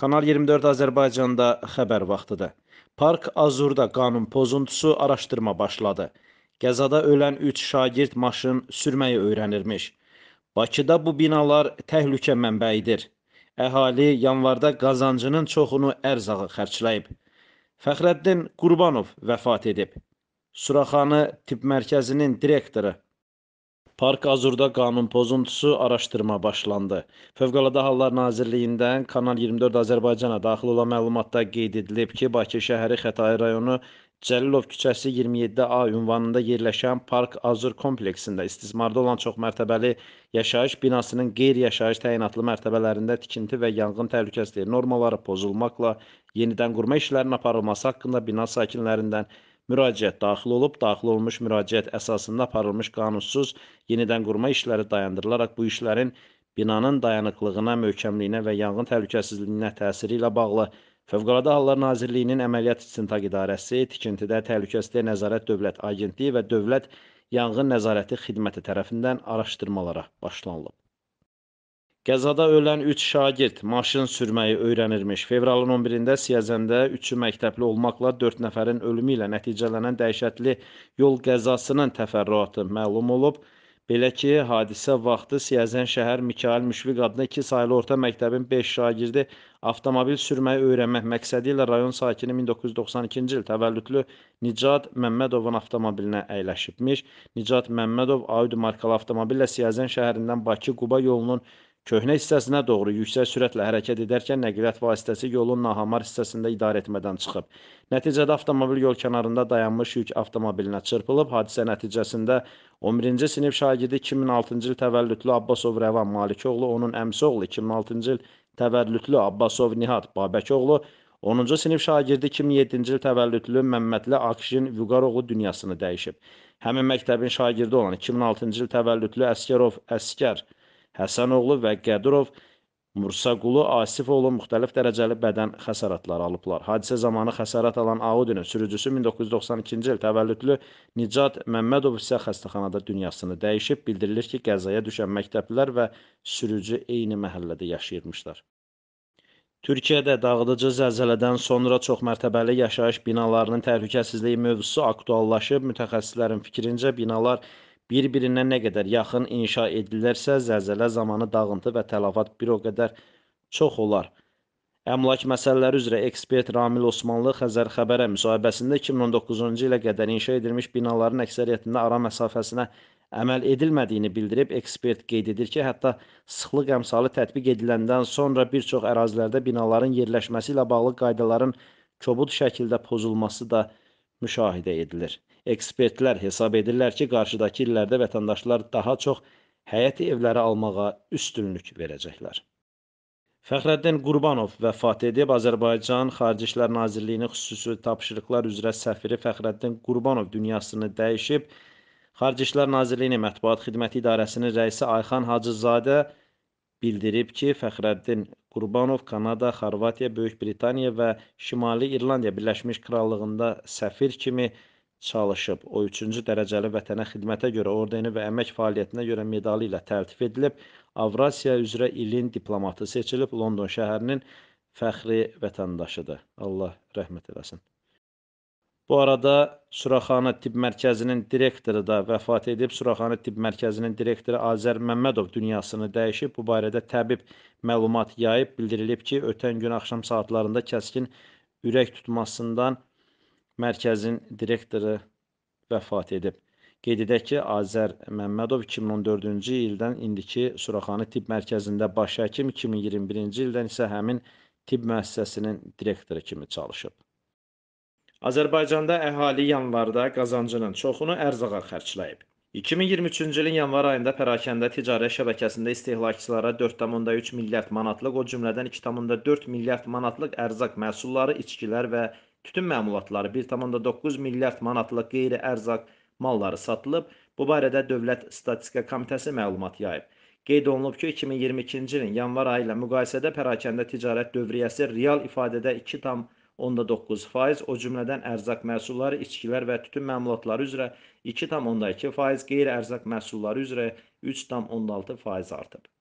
Kanal 24 Azərbaycanda xəbər vaxtıdır. Park Azurda qanun pozuntusu araşdırma başladı. Qəzada ölən 3 şagird maşın sürməyi öyrənirmiş. Bakıda bu binalar təhlükə mənbəyidir. Əhali yanvarda qazancının çoxunu ərzağa xərcləyib. Fəxrəddin Qurbanov vəfat edib. Suraxanı tibb mərkəzinin direktoru Park Azur'da qanun pozuntusu araşdırma başlandı. Fövqəladə Hallar Nazirliyindən Kanal 24 Azərbaycana daxil olan məlumatda qeyd edilib ki, Bakı şəhəri Xətai rayonu Cəlilov küçəsi 27A ünvanında yerləşən Park Azur kompleksində istismarda olan çoxmərtəbəli yaşayış binasının qeyri-yaşayış təyinatlı mərtəbələrində tikinti və yanğın təhlükəsizliyi normaları pozulmaqla yenidən qurma işlərinin aparılması haqqında bina sakinlərindən müraciət daxil olub. Daxil olmuş müraciət əsasında aparılmış qanunsuz yenidən qurma işləri dayandırılaraq bu işlərin binanın dayanıqlığına, möhkəmliyinə və yanğın təhlükəsizliyinə təsiri ilə bağlı Fövqəladə Hallar Nazirliyinin Əməliyyat İstintaq İdarəsi, Tikintidə Təhlükəsizliyə Nəzarət Dövlət Agentliyi və Dövlət Yanğın Nəzarəti Xidməti tərəfindən araşdırmalara başlanılıb. Qəzada ölən 3 şagird maşın sürməyi öyrənirmiş. Fevralın 11-də Siyəzəndə 3-ü məktəbli olmaqla 4 nəfərin ölümü ilə nəticələnən dəhşətli yol qəzasının təfərrüatı məlum olub. Belə ki, hadisə vaxtı Siyəzən şəhər Mikail Müşfiq adlı 2 saylı orta məktəbin 5 şagirdi avtomobil sürməyi öyrənmək məqsədi ilə rayon sakini 1992-ci il təvəllüdlü Nicat Məmmədovun avtomobilinə əyləşibmiş. Nicat Məmmədov Audi markalı avtomobillə Siyəzən şəhərindən Bakı-Quba yolunun Köhnə hissəsinə doğru yüksək sürətlə hərəkət edərkən nəqliyyat vasitəsi yolun nahamar hissəsində idarə etmədən çıxıb. Nəticədə avtomobil yol kənarında dayanmış yük avtomobilinə çırpılıb. Hadisə nəticəsində 11-ci sinif şagirdi 2006-cı il təvəllüdlü Abbasov Rəvan Malikoğlu, onun əmsi oğlu 2006-cı il təvəllüdlü Abbasov Nihat Babəkoğlu, 10-cu sinif şagirdi 2007-ci il təvəllüdlü Məmmədli Akşin Vüqaroğlu dünyasını dəyişib. Həmin məktəbin şagirdi olan 2006-cı il təvəllüdlü Əskərov Əskər Həsənoğlu və Qədirov Mursaqulu Asifoğlu müxtəlif dərəcəli bədən xəsarətləri alıblar. Hadisə zamanı xəsarət alan Audinin sürücüsü 1992-ci il təvəllüdlü Nicat Məmmədov isə xəstəxanada dünyasını dəyişib. Bildirilir ki, qəzaya düşən məktəblilər və sürücü eyni məhəllədə yaşayırmışlar. Türkiyədə dağıdıcı zəlzələdən sonra çoxmərtəbəli yaşayış binalarının təhlükəsizliyi mövzusu aktuallaşıb. Mütəxəssislərin fikrincə binalar bir-birinə nə qədər yaxın inşa edilərsə, zəlzələ zamanı dağıntı və tələfat bir o qədər çox olar. Əmlak məsələləri üzrə ekspert Ramil Osmanlı Xəzər xəbərə müsahibəsində 2019-cu ilə qədər inşa edilmiş binaların əksəriyyətində ara məsafəsinə əməl edilmədiyini bildirib, ekspert qeyd edir ki, hətta sıxlıq əmsalı tətbiq ediləndən sonra bir çox ərazilərdə binaların yerləşməsi ilə bağlı qaydaların kobud şəkildə pozulması da müşahidə edilir ekspertlər hesab edirlər ki, qarşıdakı illərdə vətəndaşlar daha çox həyət evləri almağa üstünlük verəcəklər. Fəxrəddin Qurbanov vəfat edib. Azərbaycan Xarici İşlər Nazirliyinin xüsusi tapşırıqlar üzrə səfiri Fəxrəddin Qurbanov dünyasını dəyişib. Xarici İşlər Nazirliyinin Mətbuat Xidməti İdarəsinin rəisi Ayxan Hacızadə bildirib ki, Fəxrəddin Qurbanov Kanada, Xorvatiya, Böyük Britaniya və Şimali İrlandiya Birləşmiş Krallığında səfir kimi çalışıb. O 3-cü dərəcəli vətənə xidmətə görə ordeni və əmək fəaliyyətinə görə medalı ilə təltif edilib. Avrasiya üzrə ilin diplomatı seçilib. London şəhərinin fəxri vətəndaşıdır. Allah rəhmət eləsin. Bu arada Suraxanı Tibb Mərkəzinin direktoru da vəfat edib. Suraxanı Tibb Mərkəzinin direktoru Azər Məmmədov dünyasını dəyişib. Bu barədə təbib məlumat yayıb. Bildirilib ki, ötən gün axşam saatlarında kəskin ürək tutmasından mərkəzin direktoru vəfat edib. Qeyd edək ki, Azər Məmmədov 2014-cü ildən indiki Suraxanı Tibb Mərkəzində baş həkim, 2021-ci ildən isə həmin tibb müəssisəsinin direktoru kimi çalışıb. Azərbaycanda əhali yanvarda qazancının çoxunu ərzağa xərcləyib. 2023-cü ilin yanvar ayında Pərakəndə ticarət şəbəkəsində istehlakçılara 4,3 milyard manatlıq, o cümlədən 2,4 milyard manatlıq ərzaq məhsulları, içkilər və Tütün məmulatları 1,9 milyard manatlıq qeyri-ərzaq malları satılıb. Bu barədə Dövlət Statistika Komitəsi məlumat yayıb. Qeyd olunub ki, 2022-ci ilin yanvar ayı ilə müqayisədə pərakəndə ticarət dövriyyəsi real ifadədə 2,9%, o cümlədən ərzaq məhsulları, içkilər və tütün məmulatları üzrə 2,2%, qeyri-ərzaq məhsulları üzrə 3,6% artıb.